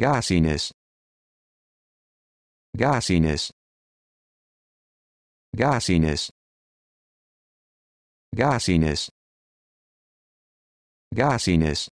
Gossiness. Gossiness. Gossiness. Gossiness. Gossiness.